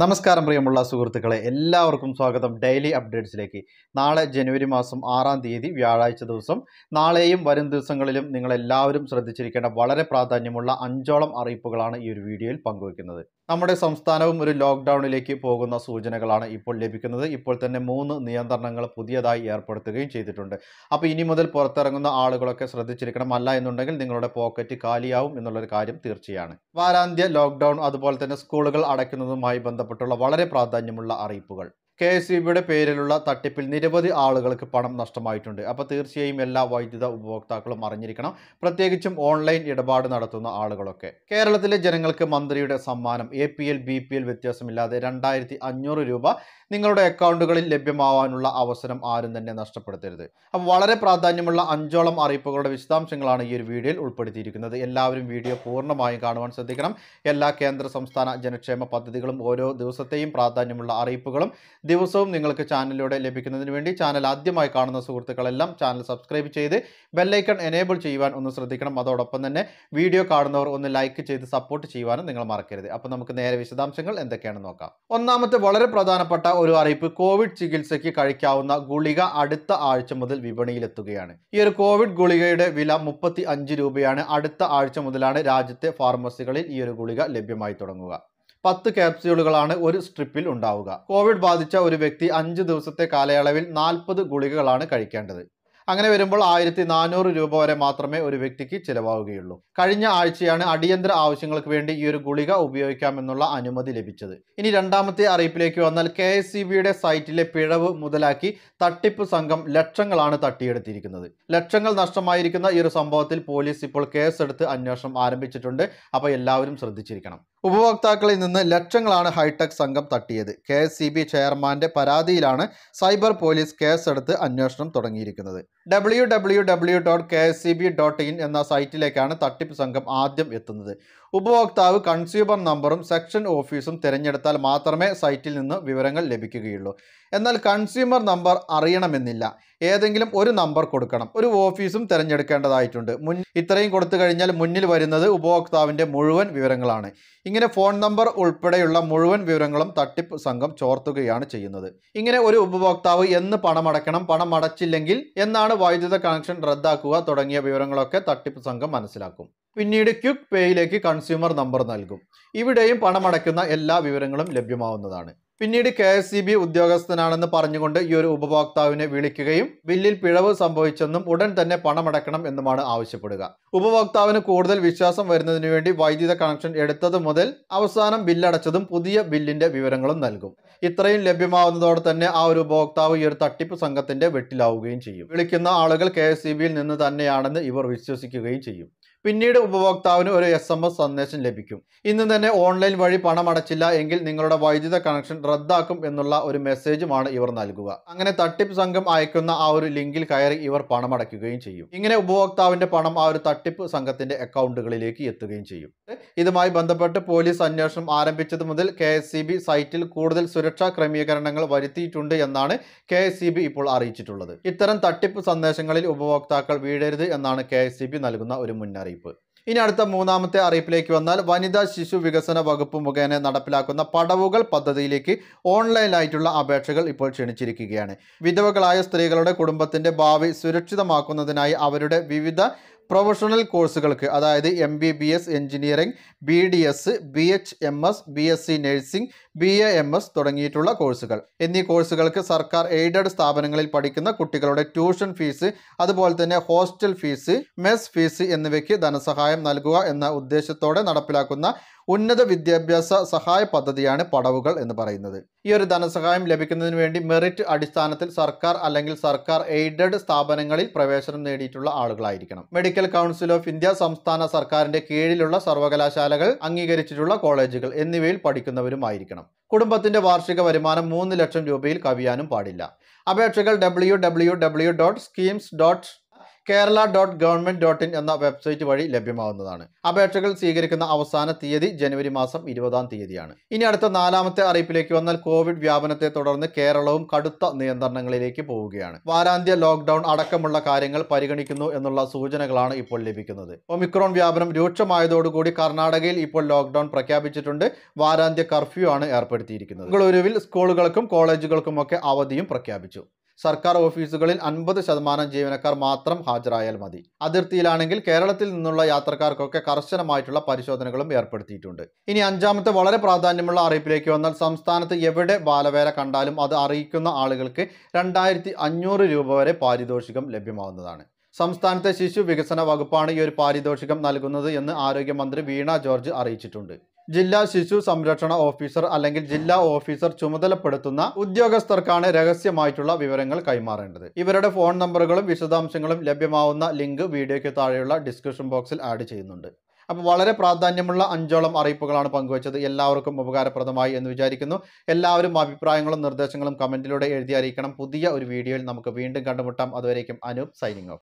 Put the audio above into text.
നമസ്കാരം പ്രിയമുള്ള സുഹൃത്തുക്കളെ എല്ലാവർക്കും സ്വാഗതം ഡെയിലി അപ്ഡേറ്റ്സിലേക്ക് നാളെ ജനുവരി മാസം ആറാം തീയതി വ്യാഴാഴ്ച ദിവസം നാളെയും വരും ദിവസങ്ങളിലും നിങ്ങളെല്ലാവരും ശ്രദ്ധിച്ചിരിക്കേണ്ട വളരെ പ്രാധാന്യമുള്ള അഞ്ചോളം അറിയിപ്പുകളാണ് ഈ ഒരു വീഡിയോയിൽ പങ്കുവയ്ക്കുന്നത് നമ്മുടെ സംസ്ഥാനവും ഒരു ലോക്ക്ഡൗണിലേക്ക് പോകുന്ന സൂചനകളാണ് ഇപ്പോൾ ലഭിക്കുന്നത് ഇപ്പോൾ തന്നെ മൂന്ന് നിയന്ത്രണങ്ങൾ പുതിയതായി ഏർപ്പെടുത്തുകയും ചെയ്തിട്ടുണ്ട് അപ്പോൾ ഇനി മുതൽ പുറത്തിറങ്ങുന്ന ആളുകളൊക്കെ ശ്രദ്ധിച്ചിരിക്കണം അല്ല എന്നുണ്ടെങ്കിൽ നിങ്ങളുടെ പോക്കറ്റ് കാലിയാവും എന്നുള്ളൊരു കാര്യം തീർച്ചയാണ് വാരാന്ത്യ ലോക്ക്ഡൗൺ അതുപോലെ തന്നെ സ്കൂളുകൾ അടയ്ക്കുന്നതുമായി ബന്ധപ്പെട്ടുള്ള വളരെ പ്രാധാന്യമുള്ള അറിയിപ്പുകൾ കെ എസ് ഇ പേരിലുള്ള തട്ടിപ്പിൽ നിരവധി ആളുകൾക്ക് പണം നഷ്ടമായിട്ടുണ്ട് അപ്പോൾ തീർച്ചയായും എല്ലാ വൈദ്യുത ഉപഭോക്താക്കളും അറിഞ്ഞിരിക്കണം പ്രത്യേകിച്ചും ഓൺലൈൻ ഇടപാട് നടത്തുന്ന ആളുകളൊക്കെ കേരളത്തിലെ ജനങ്ങൾക്ക് മന്ത്രിയുടെ സമ്മാനം A P L B P L വ്യത്യാസമില്ലാതെ രണ്ടായിരത്തി അഞ്ഞൂറ് രൂപ നിങ്ങളുടെ അക്കൗണ്ടുകളിൽ ലഭ്യമാവാനുള്ള അവസരം ആരും തന്നെ നഷ്ടപ്പെടുത്തരുത് അപ്പോൾ വളരെ പ്രാധാന്യമുള്ള അഞ്ചോളം അറിയിപ്പുകളുടെ വിശദാംശങ്ങളാണ് ഈ ഒരു വീഡിയോയിൽ ഉൾപ്പെടുത്തിയിരിക്കുന്നത് എല്ലാവരും വീഡിയോ പൂർണ്ണമായും കാണുവാൻ ശ്രദ്ധിക്കണം എല്ലാ കേന്ദ്ര സംസ്ഥാന ജനക്ഷേമ പദ്ധതികളും ഓരോ ദിവസത്തെയും പ്രാധാന്യമുള്ള അറിയിപ്പുകളും ദിവസവും നിങ്ങൾക്ക് ചാനലിലൂടെ ലഭിക്കുന്നതിന് വേണ്ടി ചാനൽ ആദ്യമായി കാണുന്ന സുഹൃത്തുക്കളെല്ലാം ചാനൽ സബ്സ്ക്രൈബ് ചെയ്ത് ബെല്ലൈക്കൺ എനേബിൾ ചെയ്യുവാൻ ഒന്ന് ശ്രദ്ധിക്കണം അതോടൊപ്പം തന്നെ വീഡിയോ കാണുന്നവർ ഒന്ന് ലൈക്ക് ചെയ്ത് സപ്പോർട്ട് ചെയ്യുവാനും നിങ്ങൾ മറക്കരുത് അപ്പോൾ നമുക്ക് നേരെ വിശദാംശങ്ങൾ എന്തൊക്കെയാണെന്ന് നോക്കാം ഒന്നാമത്തെ വളരെ പ്രധാനപ്പെട്ട ഒരു അറിയിപ്പ് കോവിഡ് ചികിത്സയ്ക്ക് കഴിക്കാവുന്ന ഗുളിക അടുത്ത ആഴ്ച മുതൽ വിപണിയിലെത്തുകയാണ് ഈ ഒരു കോവിഡ് ഗുളികയുടെ വില മുപ്പത്തി രൂപയാണ് അടുത്ത ആഴ്ച മുതലാണ് രാജ്യത്തെ ഫാർമസികളിൽ ഈ ഒരു ഗുളിക ലഭ്യമായി തുടങ്ങുക പത്ത് ക്യാപ്സ്യൂളുകളാണ് ഒരു സ്ട്രിപ്പിൽ ഉണ്ടാവുക കോവിഡ് ബാധിച്ച ഒരു വ്യക്തി അഞ്ച് ദിവസത്തെ കാലയളവിൽ നാൽപ്പത് ഗുളികകളാണ് കഴിക്കേണ്ടത് അങ്ങനെ വരുമ്പോൾ ആയിരത്തി നാനൂറ് രൂപ വരെ മാത്രമേ ഒരു വ്യക്തിക്ക് ചിലവാകുകയുള്ളൂ കഴിഞ്ഞ ആഴ്ചയാണ് അടിയന്തര ആവശ്യങ്ങൾക്ക് വേണ്ടി ഈ ഒരു ഗുളിക ഉപയോഗിക്കാമെന്നുള്ള അനുമതി ലഭിച്ചത് ഇനി രണ്ടാമത്തെ അറിയിപ്പിലേക്ക് വന്നാൽ കെ സൈറ്റിലെ പിഴവ് മുതലാക്കി തട്ടിപ്പ് സംഘം ലക്ഷങ്ങളാണ് തട്ടിയെടുത്തിരിക്കുന്നത് ലക്ഷങ്ങൾ നഷ്ടമായിരിക്കുന്ന ഈ ഒരു സംഭവത്തിൽ പോലീസ് ഇപ്പോൾ കേസെടുത്ത് അന്വേഷണം ആരംഭിച്ചിട്ടുണ്ട് അപ്പോൾ എല്ലാവരും ശ്രദ്ധിച്ചിരിക്കണം ഉപഭോക്താക്കളിൽ നിന്ന് ലക്ഷങ്ങളാണ് ഹൈടെക് സംഘം തട്ടിയത് കെ എസ് സി ബി ചെയർമാന്റെ പരാതിയിലാണ് സൈബർ പോലീസ് കേസെടുത്ത് അന്വേഷണം തുടങ്ങിയിരിക്കുന്നത് W W W dot K S C B dot in എന്ന സൈറ്റിലേക്കാണ് തട്ടിപ്പ് സംഘം ആദ്യം എത്തുന്നത് ഉപഭോക്താവ് കൺസ്യൂമർ നമ്പറും സെക്ഷൻ ഓഫീസും തിരഞ്ഞെടുത്താൽ മാത്രമേ സൈറ്റിൽ നിന്ന് വിവരങ്ങൾ ലഭിക്കുകയുള്ളൂ എന്നാൽ കൺസ്യൂമർ നമ്പർ അറിയണമെന്നില്ല ഏതെങ്കിലും ഒരു നമ്പർ കൊടുക്കണം ഒരു ഓഫീസും തിരഞ്ഞെടുക്കേണ്ടതായിട്ടുണ്ട് മുൻ ഇത്രയും കൊടുത്തു കഴിഞ്ഞാൽ മുന്നിൽ വരുന്നത് ഉപഭോക്താവിൻ്റെ മുഴുവൻ വിവരങ്ങളാണ് ഇങ്ങനെ ഫോൺ നമ്പർ ഉൾപ്പെടെയുള്ള മുഴുവൻ വിവരങ്ങളും തട്ടിപ്പ് സംഘം ചോർത്തുകയാണ് ചെയ്യുന്നത് ഇങ്ങനെ ഒരു ഉപഭോക്താവ് എന്ന് പണമടക്കണം പണമടച്ചില്ലെങ്കിൽ എന്നാണ് എങ്ങനെയാണ് വൈദ്യുത കണക്ഷൻ റദ്ദാക്കുക തുടങ്ങിയ വിവരങ്ങളൊക്കെ തട്ടിപ്പ് സംഘം മനസ്സിലാക്കും പിന്നീട് ക്വിക്ക് പേയിലേക്ക് കൺസ്യൂമർ നമ്പർ നൽകും ഇവിടെയും പണമടയ്ക്കുന്ന എല്ലാ വിവരങ്ങളും ലഭ്യമാവുന്നതാണ് പിന്നീട് കെ എസ് സി ബി ഉദ്യോഗസ്ഥനാണെന്ന് പറഞ്ഞുകൊണ്ട് ഈ ഒരു ഉപഭോക്താവിനെ വിളിക്കുകയും ബില്ലിൽ പിഴവ് സംഭവിച്ചെന്നും ഉടൻ തന്നെ പണമടക്കണം എന്നുമാണ് ആവശ്യപ്പെടുക ഉപഭോക്താവിന് കൂടുതൽ വിശ്വാസം വരുന്നതിനു വേണ്ടി വൈദ്യുത കണക്ഷൻ എടുത്തത് മുതൽ അവസാനം ബില്ലടച്ചതും പുതിയ ബില്ലിന്റെ വിവരങ്ങളും നൽകും ഇത്രയും ലഭ്യമാവുന്നതോടെ തന്നെ ആ ഒരു ഉപഭോക്താവ് ഈ ഒരു തട്ടിപ്പ് സംഘത്തിന്റെ വെട്ടിലാവുകയും ചെയ്യും വിളിക്കുന്ന ആളുകൾ കെ നിന്ന് തന്നെയാണെന്ന് ഇവർ വിശ്വസിക്കുകയും ചെയ്യും പിന്നീട് ഉപഭോക്താവിന് ഒരു എസ് എം എസ് സന്ദേശം ലഭിക്കും ഇന്ന് തന്നെ ഓൺലൈൻ വഴി പണം അടച്ചില്ല എങ്കിൽ നിങ്ങളുടെ വൈദ്യുത കണക്ഷൻ റദ്ദാക്കും എന്നുള്ള ഒരു മെസ്സേജുമാണ് ഇവർ നൽകുക അങ്ങനെ തട്ടിപ്പ് സംഘം അയക്കുന്ന ആ ഒരു ലിങ്കിൽ കയറി ഇവർ പണം അടയ്ക്കുകയും ചെയ്യും ഇങ്ങനെ ഉപഭോക്താവിന്റെ പണം ആ ഒരു തട്ടിപ്പ് സംഘത്തിന്റെ അക്കൗണ്ടുകളിലേക്ക് എത്തുകയും ചെയ്യും ഇതുമായി ബന്ധപ്പെട്ട് പോലീസ് അന്വേഷണം ആരംഭിച്ചത് മുതൽ കെ സൈറ്റിൽ കൂടുതൽ സുരക്ഷാ ക്രമീകരണങ്ങൾ വരുത്തിയിട്ടുണ്ട് എന്നാണ് കെ ഇപ്പോൾ അറിയിച്ചിട്ടുള്ളത് ഇത്തരം തട്ടിപ്പ് സന്ദേശങ്ങളിൽ ഉപഭോക്താക്കൾ വീഴരുത് എന്നാണ് കെ നൽകുന്ന ഒരു മുന്നറിയിപ്പ് അറിയിപ്പ് ഇനി അടുത്ത മൂന്നാമത്തെ അറിയിപ്പിലേക്ക് വന്നാൽ വനിതാ ശിശു വികസന വകുപ്പ് മുഖേന നടപ്പിലാക്കുന്ന പടവുകൾ പദ്ധതിയിലേക്ക് ഓൺലൈനായിട്ടുള്ള അപേക്ഷകൾ ഇപ്പോൾ ക്ഷണിച്ചിരിക്കുകയാണ് വിധവകളായ സ്ത്രീകളുടെ കുടുംബത്തിൻ്റെ ഭാവി സുരക്ഷിതമാക്കുന്നതിനായി അവരുടെ വിവിധ പ്രൊഫഷണൽ കോഴ്സുകൾക്ക് അതായത് M B B S engineering B D S B H M S B S C nursing B A M S തുടങ്ങിയിട്ടുള്ള കോഴ്സുകൾ എന്നീ കോഴ്സുകൾക്ക് സർക്കാർ എയ്ഡഡ് സ്ഥാപനങ്ങളിൽ പഠിക്കുന്ന കുട്ടികളുടെ ട്യൂഷൻ ഫീസ് അതുപോലെ തന്നെ ഹോസ്റ്റൽ ഫീസ് മെസ് ഫീസ് എന്നിവയ്ക്ക് ധനസഹായം നൽകുക എന്ന ഉദ്ദേശത്തോടെ നടപ്പിലാക്കുന്ന ഉന്നത വിദ്യാഭ്യാസ സഹായ പദ്ധതിയാണ് പടവുകൾ എന്ന് പറയുന്നത് ഈ ഒരു ധനസഹായം ലഭിക്കുന്നതിന് വേണ്ടി മെറിറ്റ് അടിസ്ഥാനത്തിൽ സർക്കാർ അല്ലെങ്കിൽ സർക്കാർ എയ്ഡഡ് സ്ഥാപനങ്ങളിൽ പ്രവേശനം നേടിയിട്ടുള്ള ആളുകളായിരിക്കണം മെഡിക്കൽ കൗൺസിൽ ഓഫ് ഇന്ത്യ സംസ്ഥാന സർക്കാരിന്റെ കീഴിലുള്ള സർവകലാശാലകൾ അംഗീകരിച്ചിട്ടുള്ള കോളേജുകൾ എന്നിവയിൽ പഠിക്കുന്നവരുമായിരിക്കണം നൽകണം കുടുംബത്തിന്റെ വാർഷിക വരുമാനം മൂന്ന് ലക്ഷം രൂപയിൽ കവിയാനും പാടില്ല അപേക്ഷകൾ W W W dot schemes dot Kerala dot government dot in എന്ന വെബ്സൈറ്റ് വഴി ലഭ്യമാവുന്നതാണ് അപേക്ഷകൾ സ്വീകരിക്കുന്ന അവസാന തീയതി ജനുവരി മാസം ഇരുപതാം തീയതിയാണ് ഇനി അടുത്ത നാലാമത്തെ അറിയിപ്പിലേക്ക് വന്നാൽ കോവിഡ് വ്യാപനത്തെ തുടർന്ന് കേരളവും കടുത്ത നിയന്ത്രണങ്ങളിലേക്ക് പോവുകയാണ് വാരാന്ത്യ ലോക്ക്ഡൌൺ അടക്കമുള്ള കാര്യങ്ങൾ പരിഗണിക്കുന്നു എന്നുള്ള സൂചനകളാണ് ഇപ്പോൾ ലഭിക്കുന്നത് ഒമിക്രോൺ വ്യാപനം രൂക്ഷമായതോടുകൂടി കർണാടകയിൽ ഇപ്പോൾ ലോക്ക്ഡൌൺ പ്രഖ്യാപിച്ചിട്ടുണ്ട് വാരാന്ത്യ കർഫ്യൂ ആണ് ഏർപ്പെടുത്തിയിരിക്കുന്നത് ബംഗളൂരുവിൽ സ്കൂളുകൾക്കും കോളേജുകൾക്കുമൊക്കെ അവധിയും പ്രഖ്യാപിച്ചു സർക്കാർ ഓഫീസുകളിൽ അൻപത് ശതമാനം ജീവനക്കാർ മാത്രം ഹാജരായാൽ മതി അതിർത്തിയിലാണെങ്കിൽ കേരളത്തിൽ നിന്നുള്ള യാത്രക്കാർക്കൊക്കെ കർശനമായിട്ടുള്ള പരിശോധനകളും ഏർപ്പെടുത്തിയിട്ടുണ്ട് ഇനി അഞ്ചാമത്തെ വളരെ പ്രാധാന്യമുള്ള അറിയിപ്പിലേക്ക് വന്നാൽ സംസ്ഥാനത്ത് എവിടെ ബാലവേല കണ്ടാലും അത് അറിയിക്കുന്ന ആളുകൾക്ക് രണ്ടായിരത്തി രൂപ വരെ പാരിതോഷികം ലഭ്യമാവുന്നതാണ് സംസ്ഥാനത്തെ ശിശു വികസന വകുപ്പാണ് ഈ ഒരു പാരിതോഷികം നൽകുന്നത് എന്ന് ആരോഗ്യമന്ത്രി വീണ ജോർജ് അറിയിച്ചിട്ടുണ്ട് ജില്ലാ ശിശു സംരക്ഷണ ഓഫീസർ അല്ലെങ്കിൽ ജില്ലാ ഓഫീസർ ചുമതലപ്പെടുത്തുന്ന ഉദ്യോഗസ്ഥർക്കാണ് രഹസ്യമായിട്ടുള്ള വിവരങ്ങൾ കൈമാറേണ്ടത് ഇവരുടെ ഫോൺ നമ്പറുകളും വിശദാംശങ്ങളും ലഭ്യമാവുന്ന ലിങ്ക് വീഡിയോയ്ക്ക് താഴെയുള്ള ഡിസ്ക്രിപ്ഷൻ ബോക്സിൽ ആഡ് ചെയ്യുന്നുണ്ട് അപ്പോൾ വളരെ പ്രാധാന്യമുള്ള അഞ്ചോളം അറിയിപ്പുകളാണ് പങ്കുവച്ചത് എല്ലാവർക്കും ഉപകാരപ്രദമായി എന്ന് വിചാരിക്കുന്നു എല്ലാവരും അഭിപ്രായങ്ങളും നിർദ്ദേശങ്ങളും കമൻറ്റിലൂടെ എഴുതി അറിയിക്കണം പുതിയ ഒരു വീഡിയോയിൽ നമുക്ക് വീണ്ടും കണ്ടുമുട്ടാം അതുവരേക്കും അനൂപ് സൈനിങ് ഓഫ്